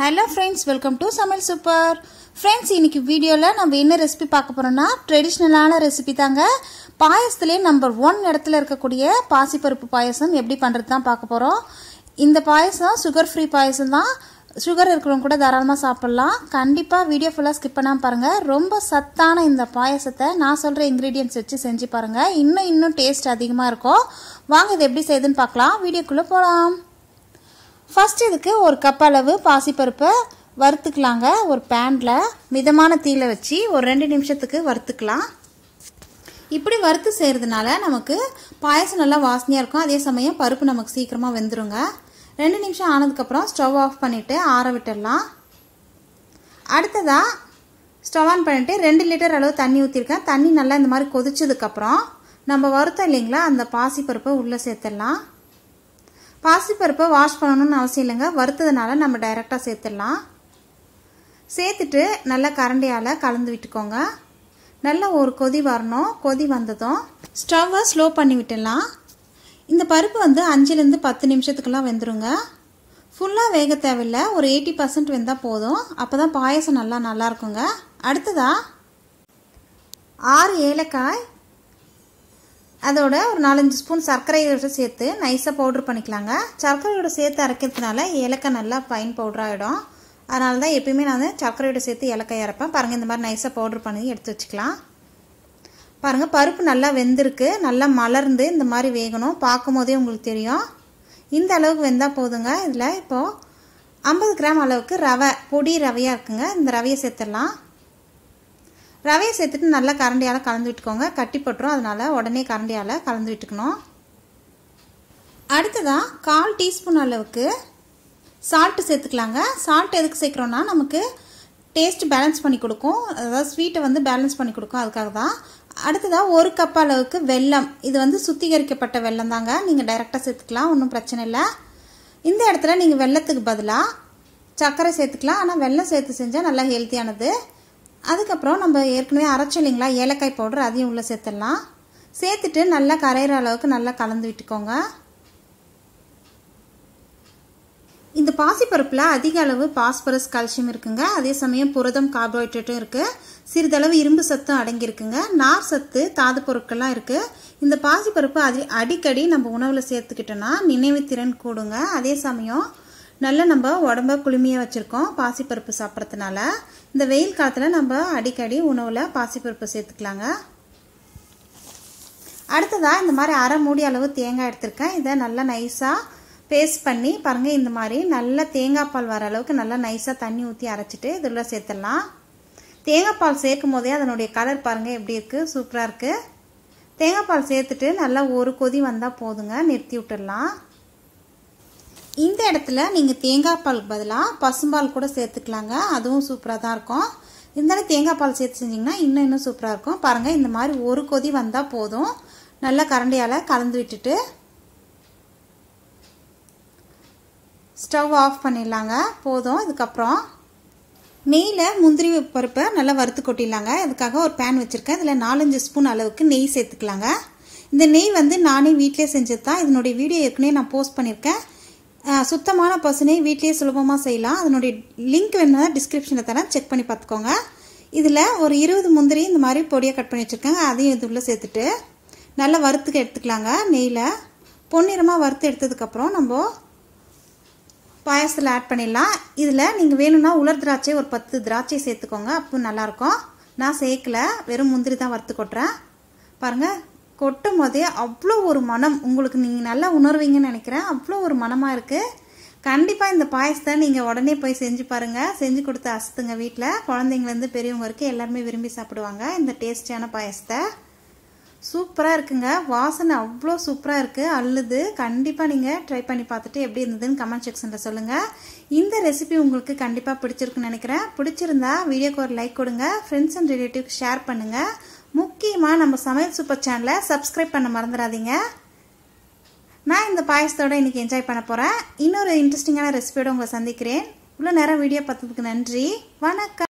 hello friends welcome to சமையல் super friends இன்றைக்கி வீடியோவில் நம்ம என்ன ரெசிபி பார்க்க போகிறோன்னா ட்ரெடிஷ்னலான ரெசிபி தாங்க பாயசத்துலேயே நம்பர் ஒன் இடத்துல இருக்கக்கூடிய பாசிப்பருப்பு பாயசம் எப்படி பண்ணுறது தான் பார்க்க போகிறோம் இந்த பாயசம் சுகர் ஃப்ரீ பாயசம் தான் சுகர் இருக்கிறவங்க கூட தாராளமாக சாப்பிட்லாம் கண்டிப்பாக வீடியோ ஃபுல்லாக ஸ்கிப் பண்ணாமல் பாருங்கள் ரொம்ப சத்தான இந்த பாயசத்தை நான் சொல்கிற இன்க்ரீடியன்ஸ் வச்சு செஞ்சு பாருங்கள் இன்னும் இன்னும் டேஸ்ட் அதிகமாக இருக்கும் வாங்க இது எப்படி செய்யுதுன்னு பார்க்கலாம் வீடியோக்குள்ளே போகலாம் ஃபஸ்ட் இதுக்கு ஒரு கப் அளவு பாசிப்பருப்பை வறுத்துக்கலாங்க ஒரு பேனில் மிதமான தீயில் வச்சு ஒரு ரெண்டு நிமிஷத்துக்கு வறுத்துக்கலாம் இப்படி வறுத்து செய்கிறதுனால நமக்கு பாயசம் நல்லா வாசனையாக இருக்கும் அதே சமயம் பருப்பு நமக்கு சீக்கிரமாக வெந்துருங்க ரெண்டு நிமிஷம் ஆனதுக்கப்புறம் ஸ்டவ் ஆஃப் பண்ணிவிட்டு ஆற விட்டுடலாம் அடுத்ததாக ஸ்டவ் ஆன் பண்ணிவிட்டு ரெண்டு லிட்டர் அளவு தண்ணி ஊற்றிருக்கேன் தண்ணி நல்லா இந்த மாதிரி கொதிச்சதுக்கப்புறம் நம்ம வறுத்தோம் இல்லைங்களா அந்த பாசிப்பருப்பை உள்ளே சேர்த்துடலாம் பாசிப்பருப்பை வாஷ் பண்ணணும்னு அவசியம் இல்லைங்க வறுத்ததுனால நம்ம டைரெக்டாக சேர்த்துடலாம் சேர்த்துட்டு நல்லா கரண்டியால் கலந்து விட்டுக்கோங்க நல்லா ஒரு கொதி வரணும் கொதி வந்ததும் ஸ்டவ்வை ஸ்லோ பண்ணி விட்டுடலாம் இந்த பருப்பு வந்து அஞ்சுலேருந்து பத்து நிமிஷத்துக்கெல்லாம் வெந்துருங்க ஃபுல்லாக வேக தேவையில்லை ஒரு எயிட்டி பர்சன்ட் வெந்தால் போதும் அப்போ தான் பாயசம் நல்லா நல்லாயிருக்குங்க அடுத்ததா அடுத்ததாக ஆறு ஏலக்காய் அதோட ஒரு நாலஞ்சு ஸ்பூன் சர்க்கரையோட சேர்த்து நைஸாக பவுட்ரு பண்ணிக்கலாங்க சர்க்கரையோட சேர்த்து அரைக்கிறதுனால ஏலக்காய் நல்லா பைன் பவுட்ராகிடும் அதனால தான் எப்பயுமே நான் சர்க்கரையோட சேர்த்து ஏலக்காய் இறப்பேன் பாருங்கள் இந்த மாதிரி நைஸாக பவுட்ரு பண்ணி எடுத்து வச்சுக்கலாம் பாருங்கள் பருப்பு நல்லா வெந்திருக்கு நல்லா மலர்ந்து இந்த மாதிரி வேகணும் பார்க்கும் போதே உங்களுக்கு தெரியும் இந்த அளவுக்கு வெந்தால் போதுங்க இதில் இப்போது ஐம்பது கிராம் அளவுக்கு ரவை பொடி ரவையாக இருக்குங்க இந்த ரவையை சேர்த்துடலாம் ரவையை சேர்த்துட்டு நல்லா கரண்டியால் கலந்து விட்டுக்கோங்க கட்டி போட்டுரும் அதனால் உடனே கரண்டியால் கலந்து விட்டுக்கணும் அடுத்ததாக கால் டீஸ்பூன் அளவுக்கு சால்ட்டு சேர்த்துக்கலாங்க சால்ட் எதுக்கு சேர்க்குறோன்னா நமக்கு டேஸ்ட் பேலன்ஸ் பண்ணி கொடுக்கும் அதாவது ஸ்வீட்டை வந்து பேலன்ஸ் பண்ணி கொடுக்கும் அதுக்காக தான் அடுத்ததாக ஒரு கப் அளவுக்கு வெல்லம் இது வந்து சுத்திகரிக்கப்பட்ட வெள்ளம் தாங்க நீங்கள் டைரெக்டாக சேர்த்துக்கலாம் ஒன்றும் பிரச்சனை இல்லை இந்த இடத்துல நீங்கள் வெள்ளத்துக்கு பதிலாக சர்க்கரை சேர்த்துக்கலாம் ஆனால் வெள்ளம் சேர்த்து செஞ்சால் நல்லா ஹெல்த்தியானது அதுக்கப்புறம் நம்ம ஏற்கனவே அரைச்சோலிங்களா ஏலக்காய் பவுடர் அதையும் உள்ளே சேர்த்துடலாம் சேர்த்துட்டு நல்லா கரையிற அளவுக்கு நல்லா கலந்து விட்டுக்கோங்க இந்த பாசிப்பருப்பில் அதிக அளவு பாஸ்பரஸ் கால்சியம் இருக்குங்க அதே சமயம் புரதம் கார்போஹைட்ரேட்டும் இருக்குது சிறிதளவு இரும்பு சத்தும் அடங்கியிருக்குங்க நார் சத்து தாது பொருட்கள்லாம் இருக்குது இந்த பாசிப்பருப்பு அது அடிக்கடி நம்ம உணவில் சேர்த்துக்கிட்டோன்னா நினைவு திறன் கூடுங்க அதே சமயம் நல்லா நம்ம உடம்ப குளுமையாக வச்சுருக்கோம் பாசிப்பருப்பு சாப்பிட்றதுனால இந்த வெயில் காலத்தில் நம்ம அடிக்கடி உணவில் பாசிப்பருப்பு சேர்த்துக்கலாங்க அடுத்ததாக இந்த மாதிரி அரை மூடி அளவு தேங்காய் எடுத்திருக்கேன் இதை நல்லா நைஸாக பேஸ்ட் பண்ணி பாருங்கள் இந்த மாதிரி நல்லா தேங்காய் பால் வர அளவுக்கு நல்லா நைஸாக தண்ணி ஊற்றி அரைச்சிட்டு இதில் சேர்த்துடலாம் தேங்காய் பால் சேர்க்கும் போதே அதனுடைய கலர் பாருங்கள் எப்படி இருக்குது சூப்பராக இருக்குது தேங்காய் பால் சேர்த்துட்டு நல்லா ஒரு கொதி வந்தால் போதுங்க நிறுத்தி விட்டுடலாம் இந்த இடத்துல நீங்கள் தேங்காய் பால் பதிலாக பசும்பால் கூட சேர்த்துக்கலாங்க அதுவும் சூப்பராக தான் இருக்கும் இருந்தாலும் தேங்காய் பால் சேர்த்து செஞ்சிங்கன்னா இன்னும் இன்னும் சூப்பராக இருக்கும் பாருங்கள் இந்த மாதிரி ஒரு கொதி வந்தால் போதும் நல்லா கரண்டியால் கலந்து விட்டுட்டு ஸ்டவ் ஆஃப் பண்ணிடலாங்க போதும் இதுக்கப்புறம் நெய்யில் முந்திரி பருப்பை நல்லா வறுத்து கொட்டிடலாங்க அதுக்காக ஒரு பேன் வச்சுருக்கேன் இதில் நாலஞ்சு ஸ்பூன் அளவுக்கு நெய் சேர்த்துக்கலாங்க இந்த நெய் வந்து நானே வீட்டிலே செஞ்சது தான் இதனுடைய வீடியோ ஏற்கனவே நான் போஸ்ட் பண்ணியிருக்கேன் சுத்தமான பசுனை வீட்லேயே சுலபமாக செய்யலாம் அதனுடைய லிங்க் வேணுன்னா டிஸ்கிரிப்ஷனில் தரேன் செக் பண்ணி பார்த்துக்கோங்க இதில் ஒரு இருபது முந்திரி இந்த மாதிரி பொடியாக கட் பண்ணி வச்சுருக்காங்க அதையும் இது உள்ளே சேர்த்துட்டு நல்லா வறுத்துக்கு எடுத்துக்கலாங்க நெய்யில் பொன்னிறமாக வறுத்து எடுத்ததுக்கப்புறம் நம்ம பாயாசத்தில் ஆட் பண்ணிடலாம் இதில் நீங்கள் வேணும்னா உலர் திராட்சை ஒரு பத்து திராட்சை சேர்த்துக்கோங்க அப்போ நல்லாயிருக்கும் நான் சேர்க்கல வெறும் முந்திரி தான் வறுத்து கொட்டுறேன் பாருங்கள் கொட்டும் போதே அவ்வளோ ஒரு மனம் உங்களுக்கு நீங்கள் நல்லா உணர்வீங்கன்னு நினைக்கிறேன் அவ்வளோ ஒரு மனமாக இருக்குது கண்டிப்பாக இந்த பாயசத்தை நீங்கள் உடனே போய் செஞ்சு பாருங்கள் செஞ்சு கொடுத்து அசத்துங்க வீட்டில் குழந்தைங்கலேருந்து பெரியவங்க வரைக்கும் எல்லாருமே விரும்பி சாப்பிடுவாங்க இந்த டேஸ்டியான பாயசத்தை சூப்பராக இருக்குங்க வாசனை அவ்வளோ சூப்பராக இருக்குது அல்லுது கண்டிப்பாக நீங்கள் ட்ரை பண்ணி பார்த்துட்டு எப்படி இருந்ததுன்னு கமெண்ட் செக்ஷனில் சொல்லுங்கள் இந்த ரெசிபி உங்களுக்கு கண்டிப்பாக பிடிச்சிருக்குன்னு நினைக்கிறேன் பிடிச்சிருந்தா வீடியோக்கு ஒரு லைக் கொடுங்க ஃப்ரெண்ட்ஸ் அண்ட் ரிலேட்டிவ்க்கு ஷேர் பண்ணுங்கள் முக்கியமாக நம்ம சமையல் சூப்பர் சேனலை சப்ஸ்கிரைப் பண்ண மறந்துடாதீங்க நான் இந்த பாயசத்தோடு இன்றைக்கி என்ஜாய் பண்ண போகிறேன் இன்னொரு இன்ட்ரெஸ்டிங்கான ரெசிபியோடு உங்களை சந்திக்கிறேன் இவ்வளோ நேரம் வீடியோ பார்த்ததுக்கு நன்றி வணக்கம்